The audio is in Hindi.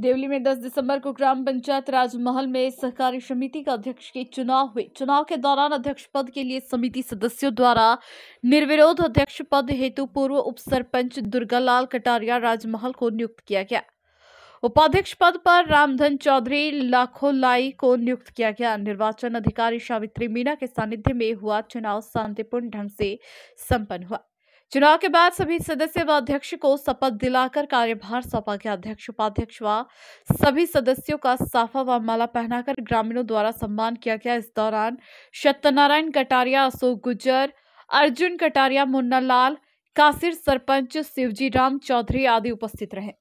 देवली में 10 दिसंबर को ग्राम पंचायत राजमहल में सहकारी समिति का अध्यक्ष के चुनाव हुए चुनाव के दौरान अध्यक्ष पद के लिए समिति सदस्यों द्वारा निर्विरोध अध्यक्ष पद हेतु पूर्व उप सरपंच दुर्गालाल कटारिया राजमहल को नियुक्त किया गया उपाध्यक्ष पद पर रामधन चौधरी लाखोलाई को नियुक्त किया गया निर्वाचन अधिकारी सावित्री मीणा के सानिध्य में हुआ चुनाव शांतिपूर्ण ढंग से संपन्न हुआ चुनाव के बाद सभी सदस्य व अध्यक्ष को शपथ दिलाकर कार्यभार सौंपा गया अध्यक्ष उपाध्यक्ष व सभी सदस्यों का साफा व माला पहनाकर ग्रामीणों द्वारा सम्मान किया गया इस दौरान सत्यनारायण कटारिया अशोक गुजर अर्जुन कटारिया मुन्ना लाल कासिर सरपंच शिवजी राम चौधरी आदि उपस्थित रहे